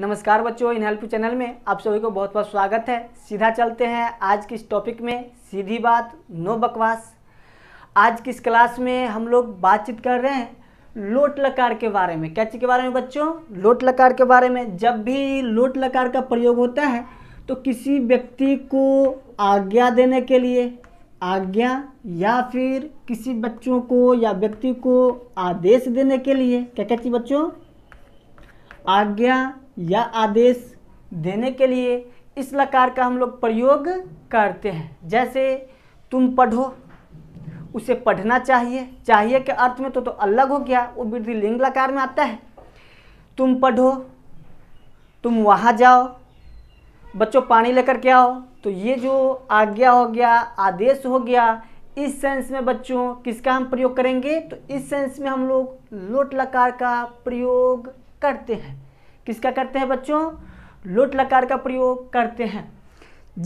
नमस्कार बच्चों इन help channel में आप सभी को बहुत बहुत स्वागत है सीधा चलते हैं आज किस इस टॉपिक में सीधी बात नो बकवास आज की इस क्लास में हम लोग बातचीत कर रहे हैं लोट लकार के बारे में क्या चीज़ के बारे में बच्चों लोट लकार के बारे में जब भी लोट लकार का प्रयोग होता है तो किसी व्यक्ति को आज्ञा देने के लिए आज्ञा या फिर किसी बच्चों को या व्यक्ति को आदेश देने के लिए क्या क्या चीज़ बच्चों आज्ञा या आदेश देने के लिए इस लकार का हम लोग प्रयोग करते हैं जैसे तुम पढ़ो उसे पढ़ना चाहिए चाहिए के अर्थ में तो तो अलग हो गया वो वृद्धि लिंग लकार में आता है तुम पढ़ो तुम वहाँ जाओ बच्चों पानी लेकर के आओ तो ये जो आज्ञा हो गया आदेश हो गया इस सेंस में बच्चों किसका हम प्रयोग करेंगे तो इस सेंस में हम लोग लोट लकार का प्रयोग करते हैं किसका करते हैं बच्चों लोट लकार का प्रयोग करते हैं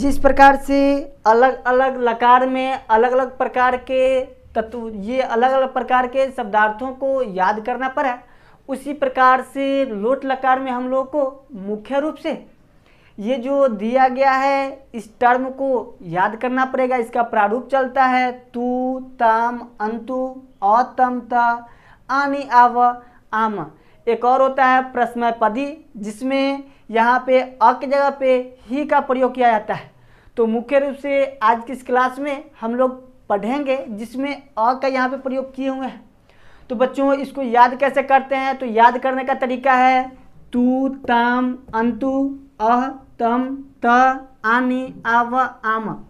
जिस प्रकार से अलग अलग लकार में अलग अलग प्रकार के तत्व ये अलग अलग प्रकार के शब्दार्थों को याद करना पड़ा उसी प्रकार से लोट लकार में हम लोग को मुख्य रूप से ये जो दिया गया है इस टर्म को याद करना पड़ेगा इसका प्रारूप चलता है तू तम अंतु अतम त आनी आव आम एक और होता है पदी जिसमें यहाँ पे अ के जगह पे ही का प्रयोग किया जाता है तो मुख्य रूप से आज की इस क्लास में हम लोग पढ़ेंगे जिसमें अ का यहाँ पे प्रयोग किए हुए हैं तो बच्चों इसको याद कैसे करते हैं तो याद करने का तरीका है तू तम अंतु अह तम त आनी आव आम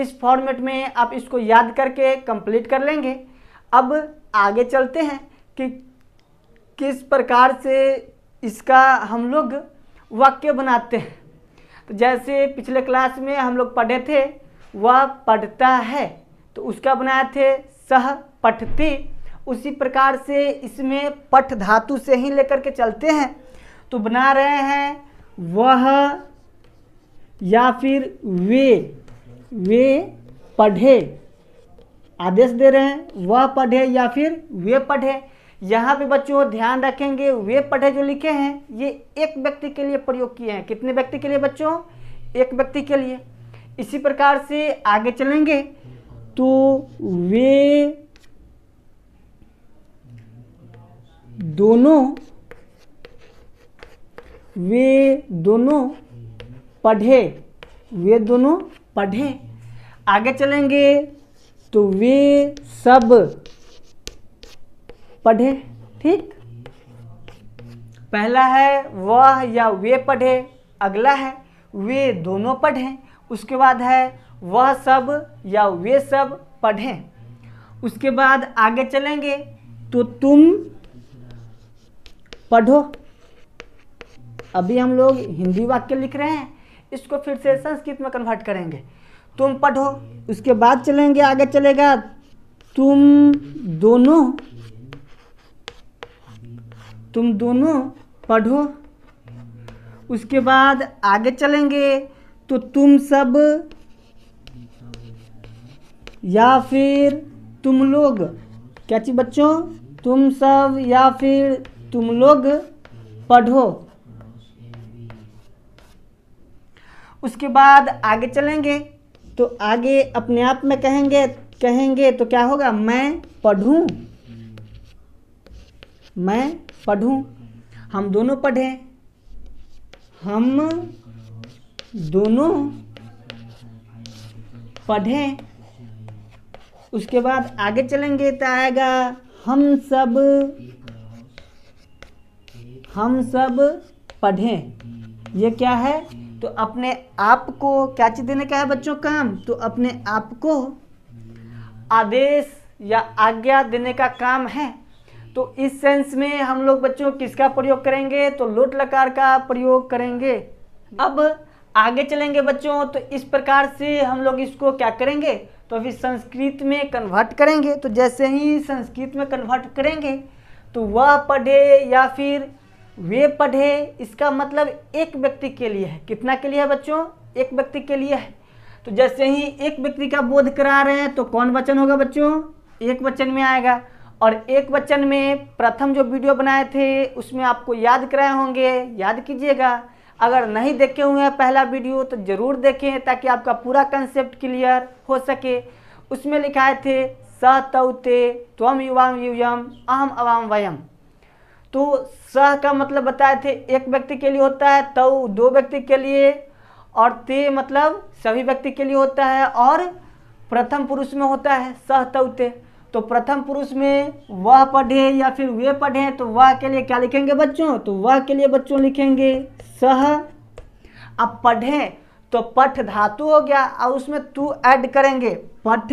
इस फॉर्मेट में आप इसको याद करके कंप्लीट कर लेंगे अब आगे चलते हैं कि किस प्रकार से इसका हम लोग वाक्य बनाते हैं तो जैसे पिछले क्लास में हम लोग पढ़े थे वह पढ़ता है तो उसका बनाए थे सह पठती उसी प्रकार से इसमें पठ धातु से ही लेकर के चलते हैं तो बना रहे हैं वह या फिर वे वे पढ़े आदेश दे रहे हैं वह पढ़े या फिर वे पढ़े यहाँ पे बच्चों ध्यान रखेंगे वे पढ़े जो लिखे हैं ये एक व्यक्ति के लिए प्रयोग किए हैं कितने व्यक्ति के लिए बच्चों एक व्यक्ति के लिए इसी प्रकार से आगे चलेंगे तो वे दोनों वे दोनों पढ़े वे दोनों पढ़े आगे चलेंगे तो वे सब पढ़े ठीक पहला है वह या वे पढ़े अगला है वे दोनों पढ़ें उसके बाद है वह सब या वे सब पढ़ें उसके बाद आगे चलेंगे तो तुम पढ़ो अभी हम लोग हिंदी वाक्य लिख रहे हैं इसको फिर से संस्कृत में कन्वर्ट करेंगे तुम पढ़ो उसके बाद चलेंगे आगे चलेगा तुम दोनों तुम दोनों पढ़ो उसके बाद आगे चलेंगे तो तुम सब या फिर तुम लोग क्या चीज़ बच्चों तुम सब या फिर तुम लोग पढ़ो उसके बाद आगे चलेंगे तो आगे अपने आप में कहेंगे कहेंगे तो क्या होगा मैं पढ़ूं मैं पढ़ूं हम दोनों पढ़ें हम दोनों पढ़ें उसके बाद आगे चलेंगे तो आएगा हम सब हम सब पढ़ें ये क्या है तो अपने आप को क्या चीज़ देने का है बच्चों काम तो अपने आप को आदेश या आज्ञा देने का काम है तो इस सेंस में हम लोग बच्चों किसका प्रयोग करेंगे तो लोट लकार का प्रयोग करेंगे अब आगे चलेंगे बच्चों तो इस प्रकार से हम लोग इसको क्या करेंगे तो अभी संस्कृत में कन्वर्ट करेंगे तो जैसे ही संस्कृत में कन्वर्ट करेंगे तो वह पढ़े या फिर वे पढ़े इसका मतलब एक व्यक्ति के लिए है कितना के लिए है बच्चों एक व्यक्ति के लिए है तो जैसे ही एक व्यक्ति का बोध करा रहे हैं तो कौन वचन होगा बच्चों एक वचन में आएगा और एक वचन में प्रथम जो वीडियो बनाए थे उसमें आपको याद कराए होंगे याद कीजिएगा अगर नहीं देखे हुए हैं पहला वीडियो तो ज़रूर देखें ताकि आपका पूरा कंसेप्ट क्लियर हो सके उसमें लिखाए थे स ते त्वम युवाम युयम अहम अवाम वयम तो सह का मतलब बताए थे एक व्यक्ति के लिए होता है तव दो व्यक्ति के लिए और ते मतलब सभी व्यक्ति के लिए होता है और प्रथम पुरुष में होता है सह तौते तो प्रथम पुरुष में वह पढ़े या फिर वे पढ़े तो वह के लिए क्या लिखेंगे बच्चों तो वह के लिए बच्चों लिखेंगे सह अब पढ़े तो पठ धातु हो गया और उसमें तू ऐड करेंगे पठ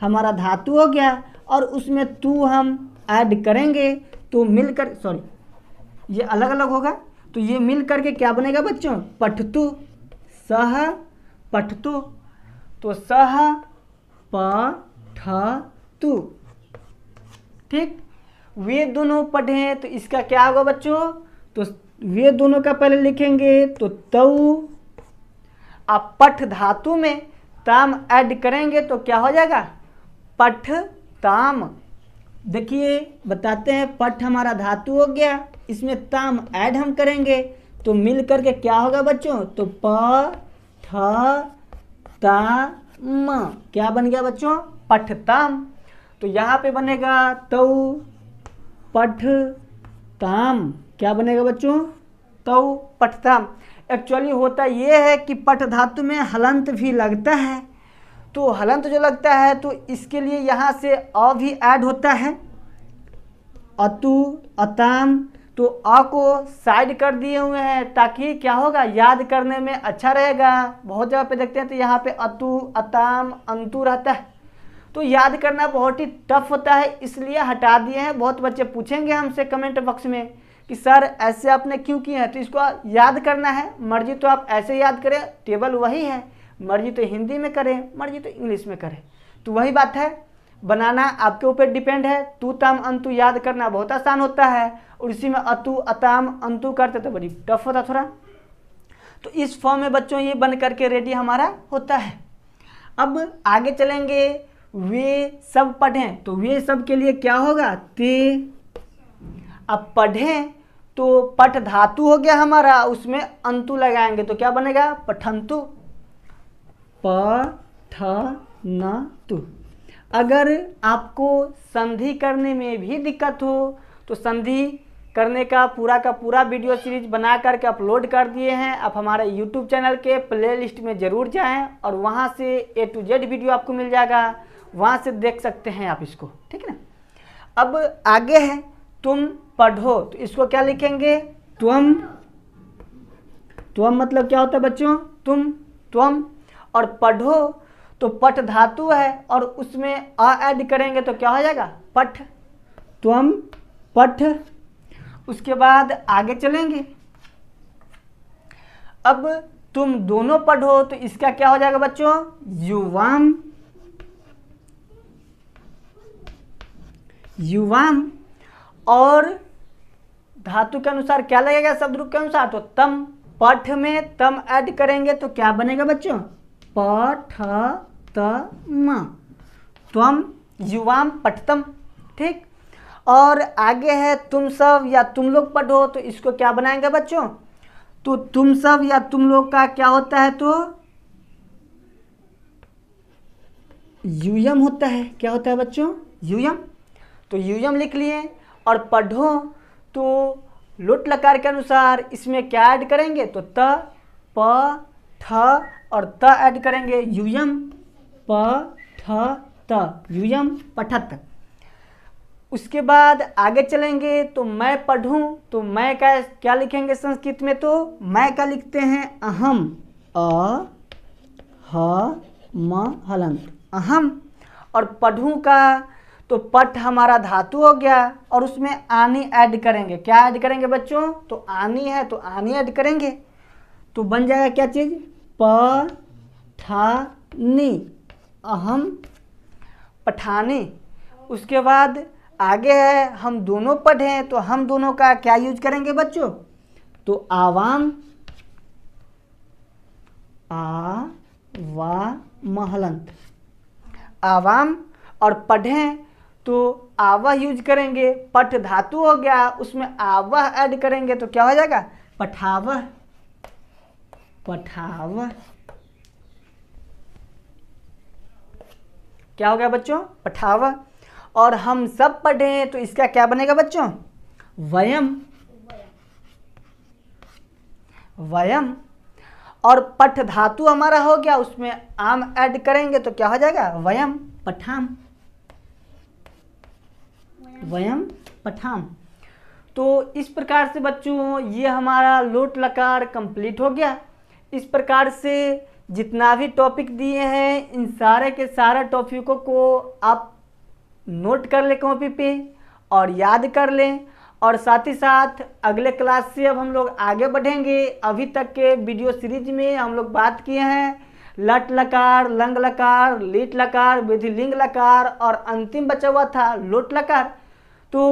हमारा धातु हो गया और उसमें तू हम ऐड करेंगे तो मिलकर सॉरी ये अलग अलग होगा तो ये मिल करके क्या बनेगा बच्चों पठतु सह पठतु तो सह ठ टू ठीक वे दोनों पढ़े तो इसका क्या होगा बच्चों तो वे दोनों का पहले लिखेंगे तो तऊ आप पठ धातु में ताम ऐड करेंगे तो क्या हो जाएगा पठ ताम देखिए बताते हैं पठ हमारा धातु हो गया इसमें ताम ऐड हम करेंगे तो मिल करके क्या होगा बच्चों तो प ठ ता म क्या बन गया बच्चों पठताम तो यहाँ पे बनेगा तऊ पठ ताम क्या बनेगा बच्चों तऊ पठताम एक्चुअली होता ये है कि पठ धातु में हलंत भी लगता है तो हलंत जो लगता है तो इसके लिए यहाँ से अ भी ऐड होता है अतु अताम तो अ को साइड कर दिए हुए हैं ताकि क्या होगा याद करने में अच्छा रहेगा बहुत जगह पे देखते हैं तो यहाँ पे अतु अताम अंतु रहता है तो याद करना बहुत ही टफ होता है इसलिए हटा दिए हैं बहुत बच्चे पूछेंगे हमसे कमेंट बॉक्स में कि सर ऐसे आपने क्यों किए हैं तो इसको याद करना है मर्जी तो आप ऐसे याद करें टेबल वही है मर्जी तो हिंदी में करें मर्जी तो इंग्लिश में करें तो वही बात है बनाना आपके ऊपर डिपेंड है तू ताम अंतु याद करना बहुत आसान होता है और इसी में अतु अताम अंतु करते तो बड़ी टफ होता थोड़ा तो इस फॉर्म में बच्चों ये बन करके रेडी हमारा होता है अब आगे चलेंगे वे सब पढ़ें तो वे सब के लिए क्या होगा ते अब पढ़ें तो पट धातु हो गया हमारा उसमें अंतु लगाएंगे तो क्या बनेगा पठंतु तु अगर आपको संधि करने में भी दिक्कत हो तो संधि करने का पूरा का पूरा वीडियो सीरीज बना करके अपलोड कर दिए हैं आप हमारे यूट्यूब चैनल के प्लेलिस्ट में ज़रूर जाएं और वहाँ से ए टू जेड वीडियो आपको मिल जाएगा वहाँ से देख सकते हैं आप इसको ठीक है ना अब आगे है तुम पढ़ो तो इसको क्या लिखेंगे तुम तुम मतलब क्या होता है बच्चों तुम तुम और पढ़ो तो पट धातु है और उसमें अ ऐड करेंगे तो क्या हो जाएगा पठ तुम पठ उसके बाद आगे चलेंगे अब तुम दोनों पढ़ो तो इसका क्या हो जाएगा बच्चों युवाम युवाम और धातु के अनुसार क्या लगेगा शब्द रूप के अनुसार तो तम पठ में तम ऐड करेंगे तो क्या बनेगा बच्चों पठ तम तम युवाम पठतम ठीक और आगे है तुम सब या तुम लोग पढ़ो तो इसको क्या बनाएंगे बच्चों तो तुम सब या तुम लोग का क्या होता है तो यूयम होता है क्या होता है बच्चों यूयम तो यूयम लिख लिए और पढ़ो तो लुट लकार के अनुसार इसमें क्या ऐड करेंगे तो त प ठ और त ऐड करेंगे यूयम प ठ त यूयम पठत उसके बाद आगे चलेंगे तो मैं पढ़ूं तो मैं का क्या लिखेंगे संस्कृत में तो मैं का लिखते हैं अहम अ ह म हलंत अहम और पढ़ूं का तो पट हमारा धातु हो गया और उसमें आनी ऐड करेंगे क्या ऐड करेंगे बच्चों तो आनी है तो आनी ऐड करेंगे तो बन जाएगा क्या चीज़ पठानी अहम पठानी उसके बाद आगे है हम दोनों पढ़े तो हम दोनों का क्या यूज करेंगे बच्चों तो आवाम आ वा महलंत आवाम और पढ़ें तो आवह यूज करेंगे पठ धातु हो गया उसमें आवह ऐड करेंगे तो क्या हो जाएगा पठावह पठावह क्या हो गया बच्चों पठावह और हम सब पढ़े तो इसका क्या बनेगा बच्चों वयम वयम और पठ धातु हमारा हो गया उसमें आम ऐड करेंगे तो क्या हो जाएगा वयम पठाम वयम पठाम तो इस प्रकार से बच्चों ये हमारा लोट लकार कंप्लीट हो गया इस प्रकार से जितना भी टॉपिक दिए हैं इन सारे के सारे टॉपिकों को आप नोट कर लें कॉपी पे और याद कर लें और साथ ही साथ अगले क्लास से अब हम लोग आगे बढ़ेंगे अभी तक के वीडियो सीरीज में हम लोग बात किए हैं लट लकार लंग लकार लीट लकार विधि लिंग लकार और अंतिम बचा हुआ था लोट लकार तो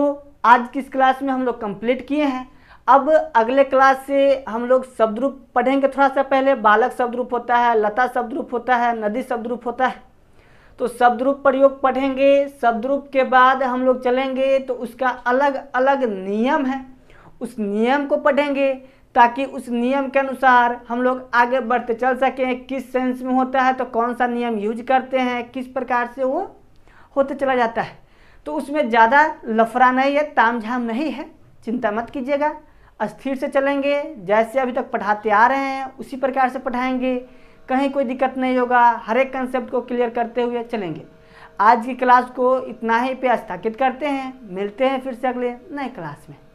आज किस क्लास में हम लोग कंप्लीट किए हैं अब अगले क्लास से हम लोग शब्द रूप पढ़ेंगे थोड़ा सा पहले बालक शब्द रूप होता है लता शब्द रूप होता है नदी शब्द रूप होता है तो शब्द रूप प्रयोग पढ़ेंगे शब्द रूप के बाद हम लोग चलेंगे तो उसका अलग अलग नियम है उस नियम को पढ़ेंगे ताकि उस नियम के अनुसार हम लोग आगे बढ़ते चल सकें किस सेंस में होता है तो कौन सा नियम यूज करते हैं किस प्रकार से वो होते चला जाता है तो उसमें ज़्यादा लफड़ा है ताम तामझाम नहीं है चिंता मत कीजिएगा स्थिर से चलेंगे जैसे अभी तक पढ़ाते आ रहे हैं उसी प्रकार से पढ़ाएंगे कहीं कोई दिक्कत नहीं होगा हर एक कंसेप्ट को क्लियर करते हुए चलेंगे आज की क्लास को इतना ही पे स्थगित करते हैं मिलते हैं फिर से अगले नए क्लास में